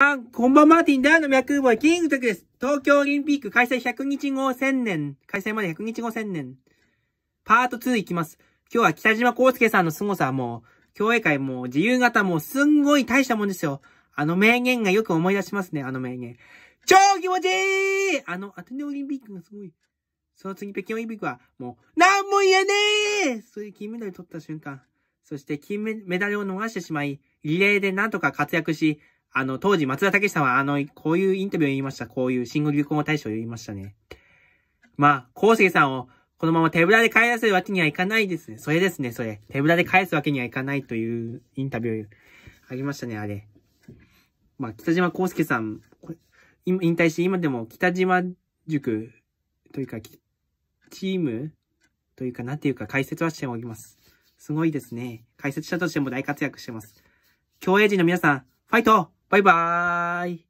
あ、こんばんは、マーティンダーの脈ボイ、キングタクです。東京オリンピック開催100日後1000年。開催まで100日後1000年。パート2いきます。今日は北島康介さんの凄さ、もう、競泳界も自由形もすんごい大したもんですよ。あの名言がよく思い出しますね、あの名言。超気持ちいいあの、アテネオリンピックがすごい。その次北京オリンピックは、もう、なんも言えねえそういう金メダル取った瞬間。そして金メダルを逃してしまい、リレーでなんとか活躍し、あの、当時松田武さんは、あの、こういうインタビューを言いました。こういう新語・流行語大賞を言いましたね。まあ、昴介さんをこのまま手ぶらで返らせるわけにはいかないですね。それですね、それ。手ぶらで返すわけにはいかないというインタビューありましたね、あれ。まあ、北島康介さん、引退して今でも北島塾というか、チームというか、なんていうか解説はしております。すごいですね。解説者としても大活躍してます。競泳陣の皆さん、ファイト拜拜。